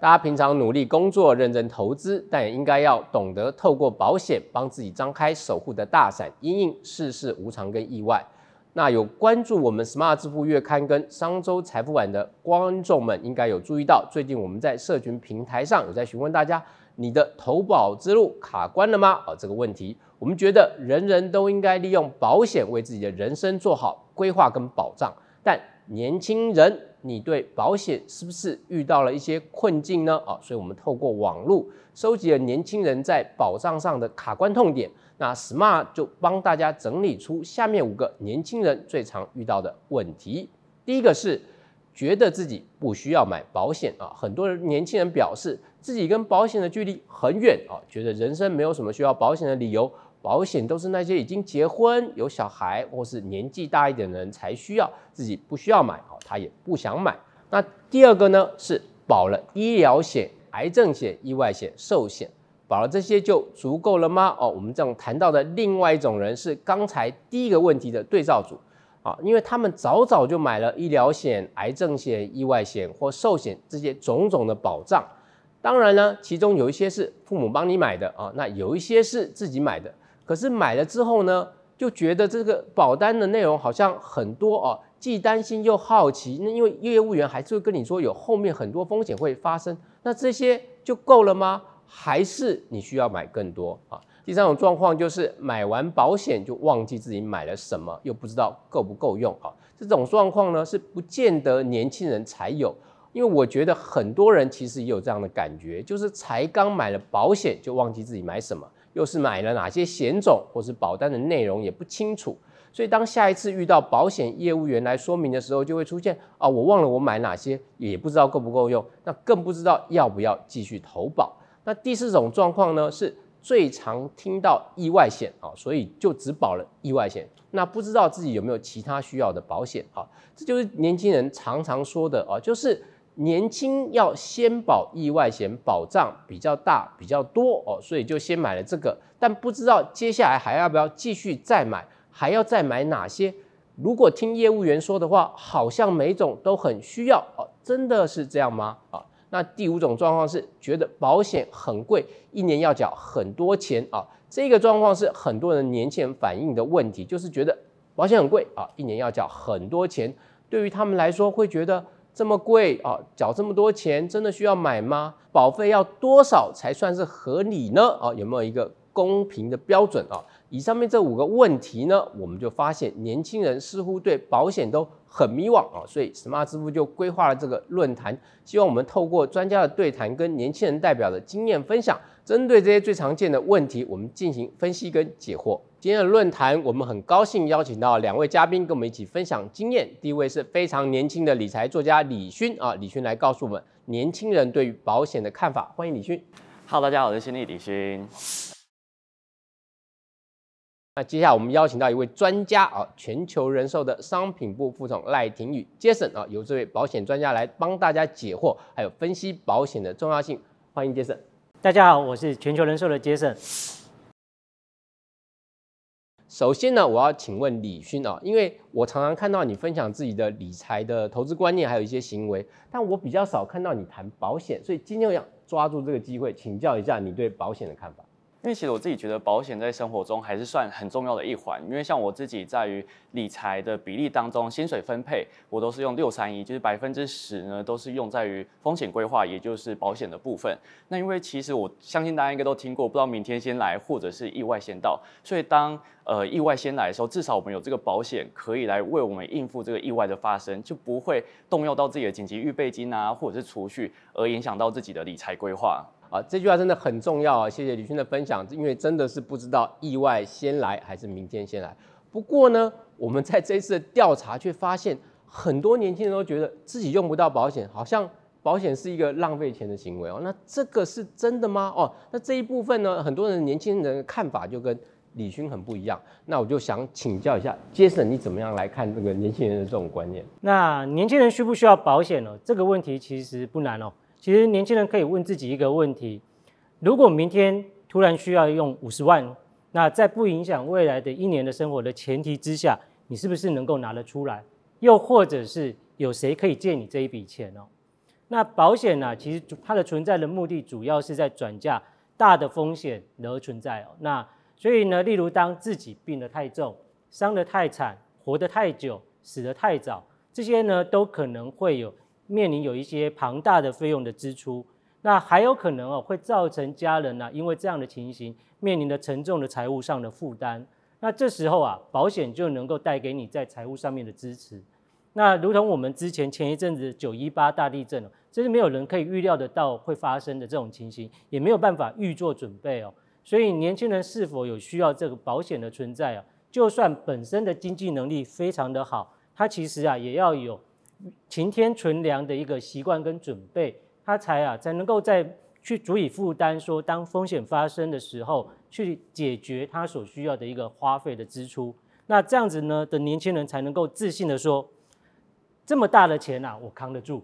大家平常努力工作、认真投资，但也应该要懂得透过保险帮自己张开守护的大伞，因应世事无常跟意外。那有关注我们 Smart 支付月刊跟商周财富网的观众们，应该有注意到，最近我们在社群平台上有在询问大家：你的投保之路卡关了吗？啊，这个问题，我们觉得人人都应该利用保险为自己的人生做好规划跟保障，但年轻人。你对保险是不是遇到了一些困境呢？啊，所以我们透过网络收集了年轻人在保障上的卡关痛点，那 Smart 就帮大家整理出下面五个年轻人最常遇到的问题。第一个是觉得自己不需要买保险啊，很多人年轻人表示自己跟保险的距离很远啊，觉得人生没有什么需要保险的理由。保险都是那些已经结婚、有小孩或是年纪大一点的人才需要，自己不需要买哦，他也不想买。那第二个呢是保了医疗险、癌症险、意外险、寿险，保了这些就足够了吗？哦，我们这种谈到的另外一种人是刚才第一个问题的对照组啊，因为他们早早就买了医疗险、癌症险、意外险或寿险这些种种的保障，当然呢，其中有一些是父母帮你买的啊，那有一些是自己买的。可是买了之后呢，就觉得这个保单的内容好像很多哦，既担心又好奇。那因为业务员还是会跟你说有后面很多风险会发生，那这些就够了吗？还是你需要买更多啊？第三种状况就是买完保险就忘记自己买了什么，又不知道够不够用啊？这种状况呢是不见得年轻人才有，因为我觉得很多人其实也有这样的感觉，就是才刚买了保险就忘记自己买什么。又是买了哪些险种，或是保单的内容也不清楚，所以当下一次遇到保险业务员来说明的时候，就会出现啊，我忘了我买哪些，也不知道够不够用，那更不知道要不要继续投保。那第四种状况呢，是最常听到意外险啊，所以就只保了意外险，那不知道自己有没有其他需要的保险啊，这就是年轻人常常说的啊，就是。年轻要先保意外险，保障比较大、比较多哦，所以就先买了这个。但不知道接下来还要不要继续再买，还要再买哪些？如果听业务员说的话，好像每种都很需要哦，真的是这样吗？啊，那第五种状况是觉得保险很贵，一年要缴很多钱啊。这个状况是很多人年前反映的问题，就是觉得保险很贵啊，一年要缴很多钱，对于他们来说会觉得。这么贵啊，缴这么多钱，真的需要买吗？保费要多少才算是合理呢？啊，有没有一个公平的标准啊？以上面这五个问题呢，我们就发现年轻人似乎对保险都很迷惘啊，所以 Smart 支付就规划了这个论坛，希望我们透过专家的对谈跟年轻人代表的经验分享，针对这些最常见的问题，我们进行分析跟解惑。今天的论坛，我们很高兴邀请到两位嘉宾跟我们一起分享经验。第一位是非常年轻的理财作家李勋啊，李勋来告诉我们年轻人对保险的看法。欢迎李勋。Hello，大家好，我是新力李勋。那接下来我们邀请到一位专家啊，全球人寿的商品部副总赖廷宇 Jason 啊，由这位保险专家来帮大家解惑，还有分析保险的重要性。欢迎 Jason。大家好，我是全球人寿的 Jason。首先呢，我要请问李勋啊，因为我常常看到你分享自己的理财的投资观念，还有一些行为，但我比较少看到你谈保险，所以今天我想抓住这个机会，请教一下你对保险的看法。因为其实我自己觉得保险在生活中还是算很重要的一环。因为像我自己在于理财的比例当中，薪水分配我都是用六三一，就是百分之十呢都是用在于风险规划，也就是保险的部分。那因为其实我相信大家应该都听过，不知道明天先来或者是意外先到，所以当呃意外先来的时候，至少我们有这个保险可以来为我们应付这个意外的发生，就不会动用到自己的紧急预备金啊，或者是储蓄而影响到自己的理财规划。啊，这句话真的很重要啊！谢谢李勋的分享，因为真的是不知道意外先来还是明天先来。不过呢，我们在这一次的调查却发现，很多年轻人都觉得自己用不到保险，好像保险是一个浪费钱的行为哦。那这个是真的吗？哦，那这一部分呢，很多人年轻人的看法就跟李勋很不一样。那我就想请教一下杰森，你怎么样来看这个年轻人的这种观念？那年轻人需不需要保险呢？这个问题其实不难哦。其实年轻人可以问自己一个问题：如果明天突然需要用五十万，那在不影响未来的一年的生活的前提之下，你是不是能够拿得出来？又或者是有谁可以借你这一笔钱哦？那保险呢？其实它的存在的目的主要是在转嫁大的风险而存在哦。那所以呢，例如当自己病得太重、伤得太惨、活得太久、死得太早，这些呢都可能会有。面临有一些庞大的费用的支出，那还有可能哦，会造成家人呢，因为这样的情形面临的沉重的财务上的负担。那这时候啊，保险就能够带给你在财务上面的支持。那如同我们之前前一阵子九一八大地震哦，这是没有人可以预料得到会发生的这种情形，也没有办法预做准备哦。所以年轻人是否有需要这个保险的存在啊？就算本身的经济能力非常的好，他其实啊也要有。晴天存粮的一个习惯跟准备，他才啊才能够在去足以负担说当风险发生的时候去解决他所需要的一个花费的支出。那这样子呢的年轻人才能够自信的说，这么大的钱呐我扛得住。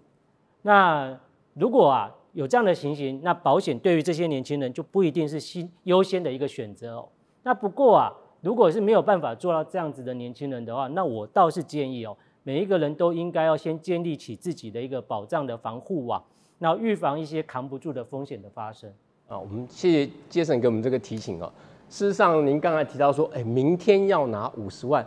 那如果啊有这样的情形，那保险对于这些年轻人就不一定是新优先的一个选择哦。那不过啊如果是没有办法做到这样子的年轻人的话，那我倒是建议哦。每一个人都应该要先建立起自己的一个保障的防护网，那预防一些扛不住的风险的发生啊。我们谢谢杰森给我们这个提醒哦。事实上，您刚才提到说，哎，明天要拿五十万，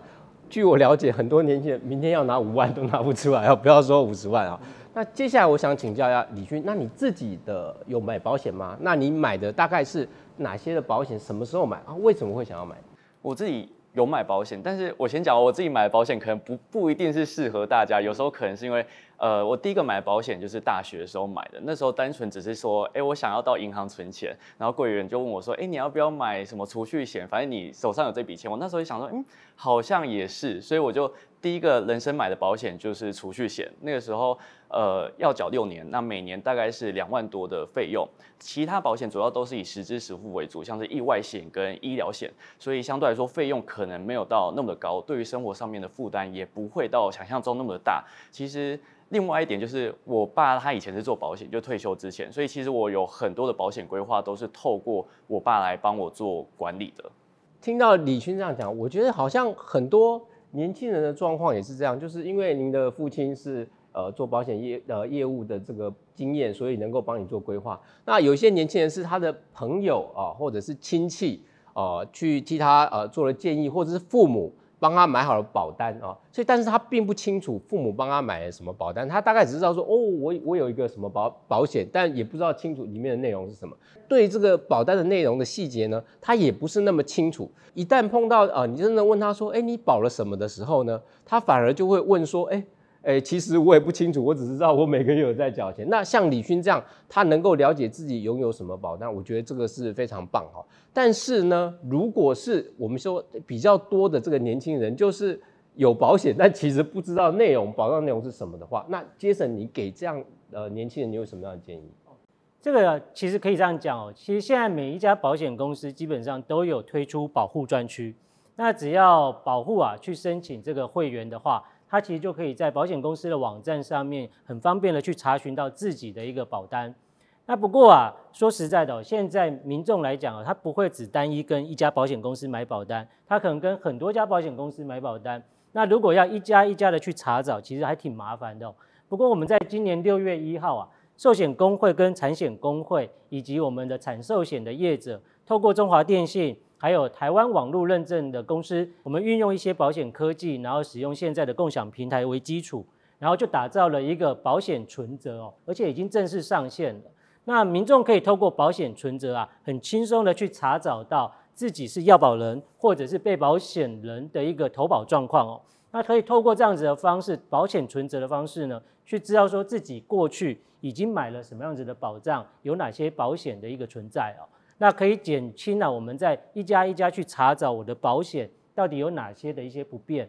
据我了解，很多年轻人明天要拿五万都拿不出来，不要说五十万啊。那接下来我想请教一下李军，那你自己的有买保险吗？那你买的大概是哪些的保险？什么时候买啊？为什么会想要买？我自己。有买保险，但是我先讲我自己买的保险，可能不不一定是适合大家，有时候可能是因为。呃，我第一个买保险就是大学的时候买的，那时候单纯只是说，哎，我想要到银行存钱，然后柜员就问我说，哎，你要不要买什么储蓄险？反正你手上有这笔钱。我那时候想说，嗯，好像也是，所以我就第一个人生买的保险就是储蓄险。那个时候，呃，要缴六年，那每年大概是两万多的费用。其他保险主要都是以实支实付为主，像是意外险跟医疗险，所以相对来说费用可能没有到那么高，对于生活上面的负担也不会到想象中那么的大。其实。另外一点就是，我爸他以前是做保险，就退休之前，所以其实我有很多的保险规划都是透过我爸来帮我做管理的。听到李勋这样讲，我觉得好像很多年轻人的状况也是这样，就是因为您的父亲是呃做保险业呃业务的这个经验，所以能够帮你做规划。那有些年轻人是他的朋友啊，或者是亲戚啊，去替他呃做了建议，或者是父母。帮他买好了保单啊，所以但是他并不清楚父母帮他买了什么保单，他大概只知道说哦，我我有一个什么保保险，但也不知道清楚里面的内容是什么。对这个保单的内容的细节呢，他也不是那么清楚。一旦碰到啊，你真的问他说，哎，你保了什么的时候呢，他反而就会问说，哎。哎，其实我也不清楚，我只知道我每个月有在缴钱。那像李勋这样，他能够了解自己拥有什么保单，我觉得这个是非常棒哈。但是呢，如果是我们说比较多的这个年轻人，就是有保险，但其实不知道内容保障内容是什么的话，那杰森，你给这样呃年轻人，你有什么样的建议？这个其实可以这样讲哦，其实现在每一家保险公司基本上都有推出保护专区，那只要保护啊去申请这个会员的话。它其实就可以在保险公司的网站上面很方便的去查询到自己的一个保单。那不过啊，说实在的，现在民众来讲啊，他不会只单一跟一家保险公司买保单，他可能跟很多家保险公司买保单。那如果要一家一家的去查找，其实还挺麻烦的。不过我们在今年六月一号啊，寿险工会跟产险工会以及我们的产寿险的业者，透过中华电信。还有台湾网络认证的公司，我们运用一些保险科技，然后使用现在的共享平台为基础，然后就打造了一个保险存折哦，而且已经正式上线了。那民众可以透过保险存折啊，很轻松的去查找到自己是要保人或者是被保险人的一个投保状况哦。那可以透过这样子的方式，保险存折的方式呢，去知道说自己过去已经买了什么样子的保障，有哪些保险的一个存在哦。那可以减轻了我们在一家一家去查找我的保险到底有哪些的一些不便。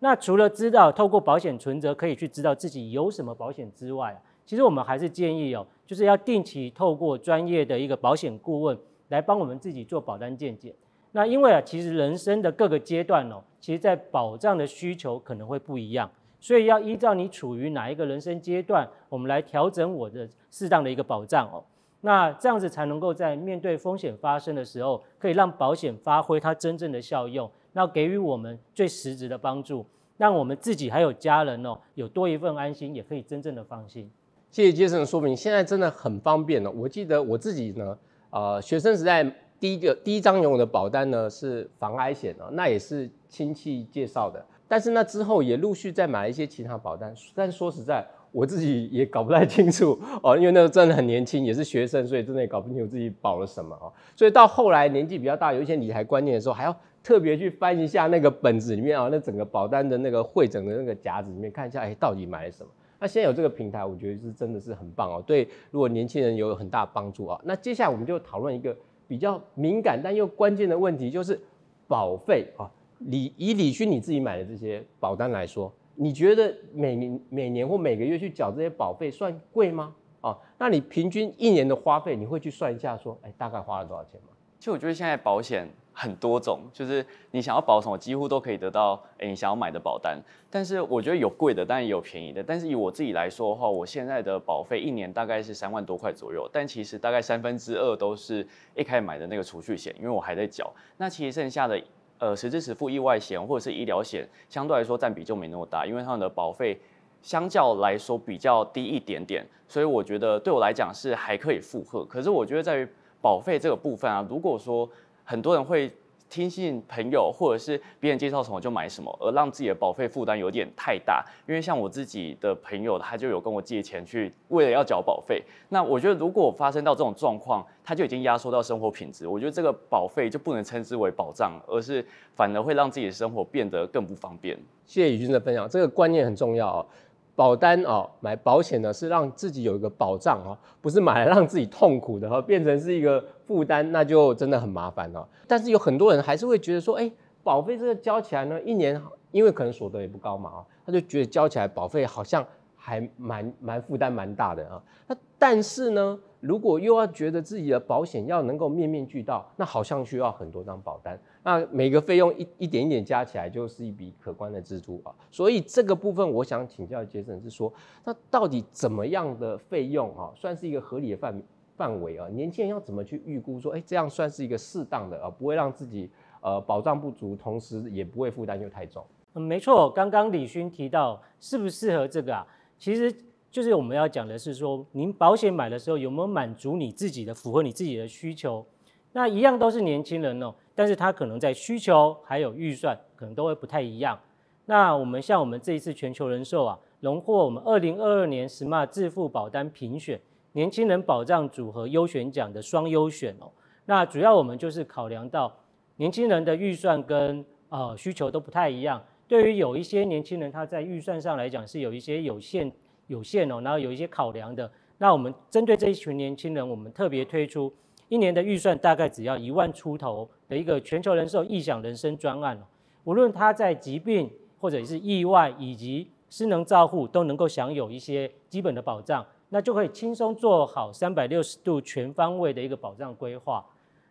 那除了知道透过保险存折可以去知道自己有什么保险之外啊，其实我们还是建议哦，就是要定期透过专业的一个保险顾问来帮我们自己做保单见解。那因为啊，其实人生的各个阶段哦，其实在保障的需求可能会不一样，所以要依照你处于哪一个人生阶段，我们来调整我的适当的一个保障哦。那这样子才能够在面对风险发生的时候，可以让保险发挥它真正的效用，那给予我们最实质的帮助，让我们自己还有家人哦有多一份安心，也可以真正的放心。谢谢杰森的说明，现在真的很方便了。我记得我自己呢，呃，学生时代第一个第一张拥有的保单呢是防癌险哦，那也是亲戚介绍的。但是那之后也陆续再买一些其他保单，但说实在。我自己也搞不太清楚哦，因为那时候真的很年轻，也是学生，所以真的也搞不清楚自己保了什么哦。所以到后来年纪比较大，有一些理财观念的时候，还要特别去翻一下那个本子里面啊，那整个保单的那个汇诊的那个夹子里面看一下，哎，到底买了什么？那现在有这个平台，我觉得是真的是很棒哦，对，如果年轻人有很大帮助啊。那接下来我们就讨论一个比较敏感但又关键的问题，就是保费啊。理以理军你自己买的这些保单来说。你觉得每年每年或每个月去缴这些保费算贵吗？啊，那你平均一年的花费你会去算一下，说哎大概花了多少钱吗？其实我觉得现在保险很多种，就是你想要保什么几乎都可以得到，哎你想要买的保单，但是我觉得有贵的，但有便宜的。但是以我自己来说的话，我现在的保费一年大概是三万多块左右，但其实大概三分之二都是一开始买的那个储蓄险，因为我还在缴。那其实剩下的。呃，实质实付意外险或者是医疗险，相对来说占比就没那么大，因为他们的保费相较来说比较低一点点，所以我觉得对我来讲是还可以负荷。可是我觉得在于保费这个部分啊，如果说很多人会。听信朋友或者是别人介绍什么就买什么，而让自己的保费负担有点太大。因为像我自己的朋友，他就有跟我借钱去，为了要缴保费。那我觉得如果发生到这种状况，他就已经压缩到生活品质。我觉得这个保费就不能称之为保障，而是反而会让自己的生活变得更不方便。谢谢宇军的分享，这个观念很重要。保单哦，买保险呢是让自己有一个保障哦，不是买来让自己痛苦的哈，变成是一个负担，那就真的很麻烦了。但是有很多人还是会觉得说，哎，保费这个交起来呢，一年，因为可能所得也不高嘛哦，他就觉得交起来保费好像。还蛮蛮负担蛮大的啊，那但是呢，如果又要觉得自己的保险要能够面面俱到，那好像需要很多张保单，那每个费用一一点一点加起来就是一笔可观的支出啊。所以这个部分我想请教杰森是说，那到底怎么样的费用啊，算是一个合理的范范围啊？年轻人要怎么去预估说，哎，这样算是一个适当的啊，不会让自己呃保障不足，同时也不会负担又太重。嗯，没错，刚刚李勋提到适不适合这个啊？其实就是我们要讲的是说，您保险买的时候有没有满足你自己的，符合你自己的需求？那一样都是年轻人哦，但是他可能在需求还有预算可能都会不太一样。那我们像我们这一次全球人寿啊，荣获我们二零二二年 Smart 致付保单评选年轻人保障组合优选奖的双优选哦。那主要我们就是考量到年轻人的预算跟呃需求都不太一样。对于有一些年轻人，他在预算上来讲是有一些有限有限哦，然后有一些考量的。那我们针对这一群年轻人，我们特别推出一年的预算大概只要一万出头的一个全球人寿异想人生专案哦，无论他在疾病或者是意外以及失能照护都能够享有一些基本的保障，那就可以轻松做好三百六十度全方位的一个保障规划。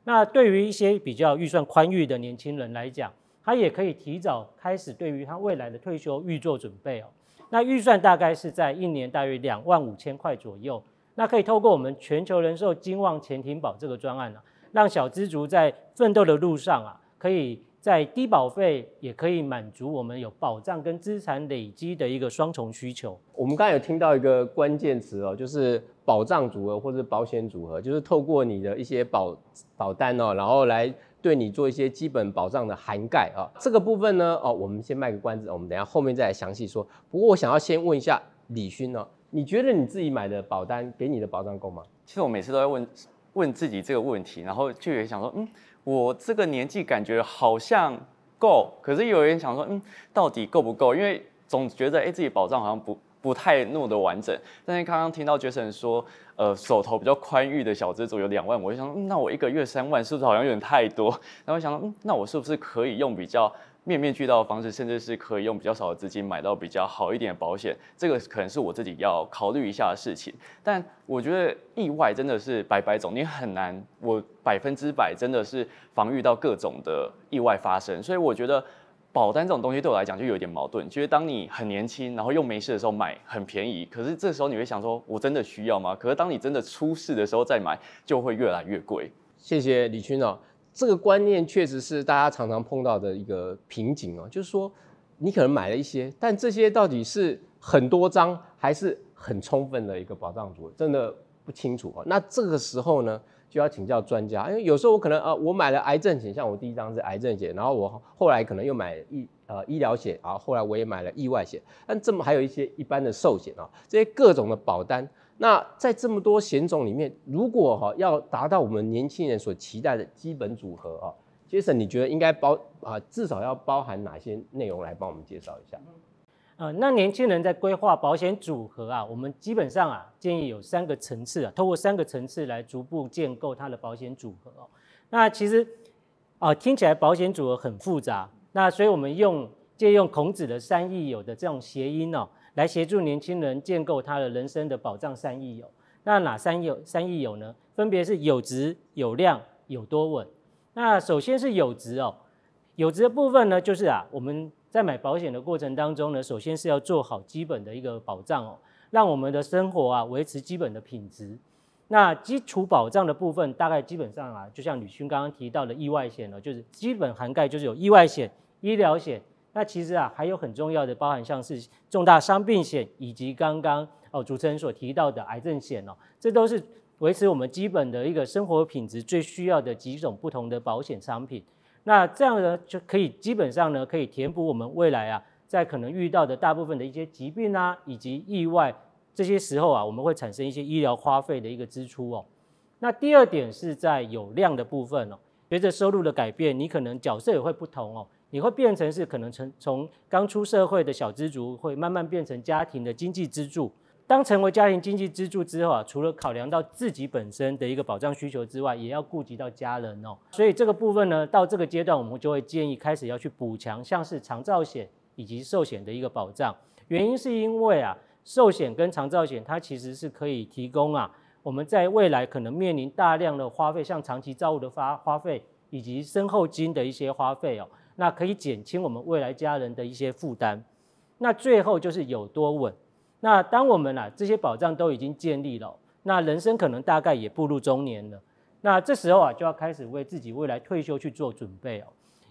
那对于一些比较预算宽裕的年轻人来讲。他也可以提早开始对于他未来的退休预做准备哦。那预算大概是在一年大约两万五千块左右。那可以透过我们全球人寿金旺潜艇保这个专案呢，让小资族在奋斗的路上啊，可以在低保费，也可以满足我们有保障跟资产累积的一个双重需求。我们刚才有听到一个关键词哦，就是保障组合或者保险组合，就是透过你的一些保保单哦，然后来。对你做一些基本保障的涵盖啊，这个部分呢，哦，我们先卖个关子，我们等下后面再来详细说。不过我想要先问一下李勋呢，你觉得你自己买的保单给你的保障够吗？其实我每次都在问问自己这个问题，然后就也想说，嗯，我这个年纪感觉好像够，可是有人想说，嗯，到底够不够？因为总觉得哎，自己保障好像不。不太弄的完整，但是刚刚听到杰森说，呃，手头比较宽裕的小资助有两万，我就想，那我一个月三万是不是好像有点太多？然后想，嗯，那我是不是可以用比较面面俱到的方式，甚至是可以用比较少的资金买到比较好一点的保险？这个可能是我自己要考虑一下的事情。但我觉得意外真的是百百种，你很难，我百分之百真的是防御到各种的意外发生，所以我觉得。保单这种东西对我来讲就有点矛盾，其得当你很年轻，然后又没事的时候买很便宜，可是这时候你会想说，我真的需要吗？可是当你真的出事的时候再买，就会越来越贵。谢谢李军哦，这个观念确实是大家常常碰到的一个瓶颈哦，就是说你可能买了一些，但这些到底是很多张，还是很充分的一个保障组，真的不清楚哦。那这个时候呢？就要请教专家，因为有时候我可能啊，我买了癌症险，像我第一张是癌症险，然后我后来可能又买医呃医疗险啊，后来我也买了意外险，但这么还有一些一般的寿险啊，这些各种的保单。那在这么多险种里面，如果哈要达到我们年轻人所期待的基本组合啊，杰森你觉得应该包啊至少要包含哪些内容来帮我们介绍一下？呃，那年轻人在规划保险组合啊，我们基本上啊建议有三个层次啊，通过三个层次来逐步建构他的保险组合。那其实，啊听起来保险组合很复杂，那所以我们用借用孔子的三益友的这种谐音哦，来协助年轻人建构他的人生的保障三益友。那哪三有三益友呢？分别是有值、有量、有多稳。那首先是有值哦，有值的部分呢，就是啊我们。在买保险的过程当中呢，首先是要做好基本的一个保障哦，让我们的生活啊维持基本的品质。那基础保障的部分，大概基本上啊，就像吕勋刚刚提到的意外险呢，就是基本涵盖就是有意外险、医疗险。那其实啊，还有很重要的包含像是重大伤病险以及刚刚哦主持人所提到的癌症险哦，这都是维持我们基本的一个生活品质最需要的几种不同的保险商品。那这样呢就可以基本上呢，可以填补我们未来啊，在可能遇到的大部分的一些疾病啊，以及意外这些时候啊，我们会产生一些医疗花费的一个支出哦。那第二点是在有量的部分哦，随着收入的改变，你可能角色也会不同哦，你会变成是可能从从刚出社会的小资族，会慢慢变成家庭的经济支柱。当成为家庭经济支柱之后啊，除了考量到自己本身的一个保障需求之外，也要顾及到家人哦。所以这个部分呢，到这个阶段，我们就会建议开始要去补强，像是长照险以及寿险的一个保障。原因是因为啊，寿险跟长照险它其实是可以提供啊，我们在未来可能面临大量的花费，像长期照护的花花费以及身后金的一些花费哦，那可以减轻我们未来家人的一些负担。那最后就是有多稳。那当我们啦这些保障都已经建立了，那人生可能大概也步入中年了，那这时候啊就要开始为自己未来退休去做准备哦。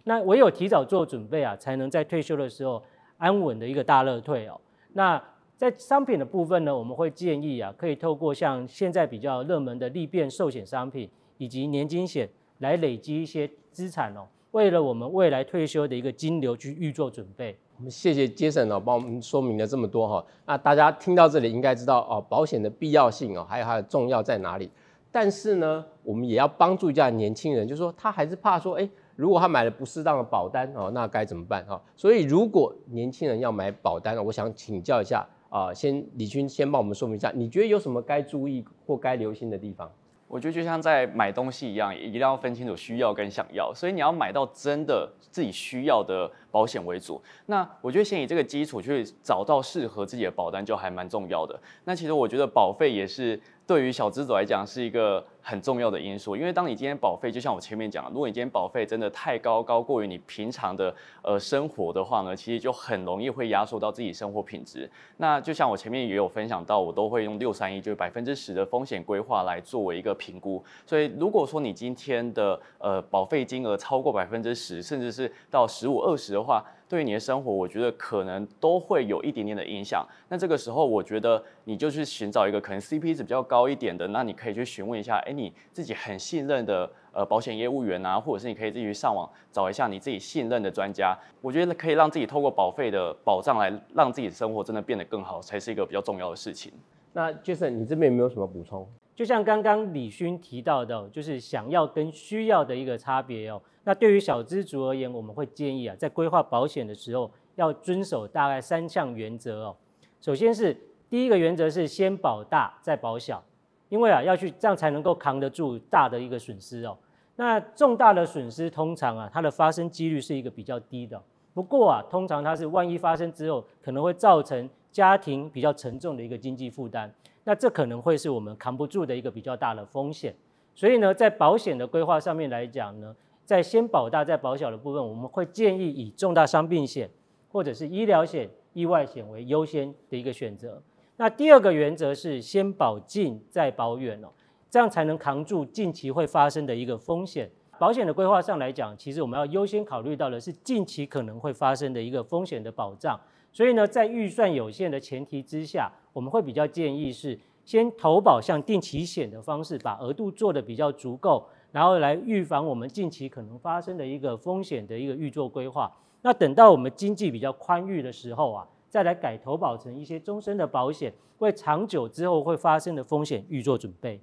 那唯有提早做准备啊，才能在退休的时候安稳的一个大乐退哦。那在商品的部分呢，我们会建议啊，可以透过像现在比较热门的利变寿险商品以及年金险来累积一些资产哦，为了我们未来退休的一个金流去预做准备。我们谢谢杰森哦，帮我们说明了这么多哈。那大家听到这里应该知道哦，保险的必要性哦，还有它的重要在哪里。但是呢，我们也要帮助一下年轻人，就是说他还是怕说，哎，如果他买了不适当的保单哦，那该怎么办哈？所以如果年轻人要买保单呢，我想请教一下啊，先李军先帮我们说明一下，你觉得有什么该注意或该留心的地方？我觉得就像在买东西一样，一定要分清楚需要跟想要，所以你要买到真的自己需要的保险为主。那我觉得先以这个基础去找到适合自己的保单就还蛮重要的。那其实我觉得保费也是。对于小资族来讲是一个很重要的因素，因为当你今天保费，就像我前面讲，如果你今天保费真的太高，高过于你平常的呃生活的话呢，其实就很容易会压缩到自己生活品质。那就像我前面也有分享到，我都会用六三一，就是百分之十的风险规划来作为一个评估。所以如果说你今天的呃保费金额超过百分之十，甚至是到十五、二十的话，对于你的生活，我觉得可能都会有一点点的影响。那这个时候，我觉得你就去寻找一个可能 C P 值比较高一点的，那你可以去询问一下，哎，你自己很信任的呃保险业务员啊，或者是你可以自己去上网找一下你自己信任的专家。我觉得可以让自己透过保费的保障来让自己的生活真的变得更好，才是一个比较重要的事情。那 Jason，你这边有没有什么补充？就像刚刚李勋提到的，就是想要跟需要的一个差别哦。那对于小资族而言，我们会建议啊，在规划保险的时候，要遵守大概三项原则哦。首先是第一个原则是先保大再保小，因为啊要去这样才能够扛得住大的一个损失哦。那重大的损失通常啊，它的发生几率是一个比较低的，不过啊，通常它是万一发生之后，可能会造成家庭比较沉重的一个经济负担。那这可能会是我们扛不住的一个比较大的风险，所以呢，在保险的规划上面来讲呢，在先保大再保小的部分，我们会建议以重大伤病险或者是医疗险、意外险为优先的一个选择。那第二个原则是先保近再保远哦，这样才能扛住近期会发生的一个风险。保险的规划上来讲，其实我们要优先考虑到的是近期可能会发生的一个风险的保障。所以呢，在预算有限的前提之下。我们会比较建议是先投保像定期险的方式，把额度做的比较足够，然后来预防我们近期可能发生的一个风险的一个预做规划。那等到我们经济比较宽裕的时候啊，再来改投保成一些终身的保险，为长久之后会发生的风险预做准备。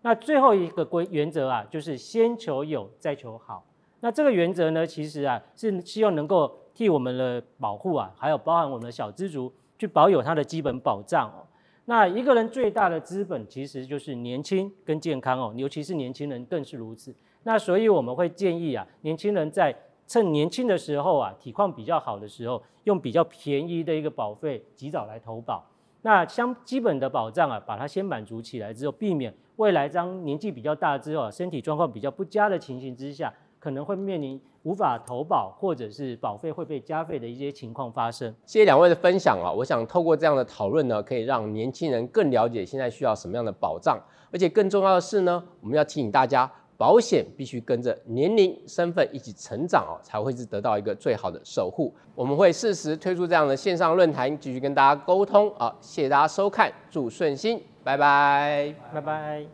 那最后一个规原则啊，就是先求有再求好。那这个原则呢，其实啊是希望能够替我们的保护啊，还有包含我们的小资族。去保有它的基本保障哦。那一个人最大的资本其实就是年轻跟健康哦，尤其是年轻人更是如此。那所以我们会建议啊，年轻人在趁年轻的时候啊，体况比较好的时候，用比较便宜的一个保费及早来投保。那相基本的保障啊，把它先满足起来，之后，避免未来当年纪比较大之后，身体状况比较不佳的情形之下。可能会面临无法投保，或者是保费会被加费的一些情况发生。谢谢两位的分享啊！我想透过这样的讨论呢，可以让年轻人更了解现在需要什么样的保障，而且更重要的是呢，我们要提醒大家，保险必须跟着年龄、身份一起成长啊，才会是得到一个最好的守护。我们会适时推出这样的线上论坛，继续跟大家沟通啊！谢谢大家收看，祝顺心，拜拜，拜拜。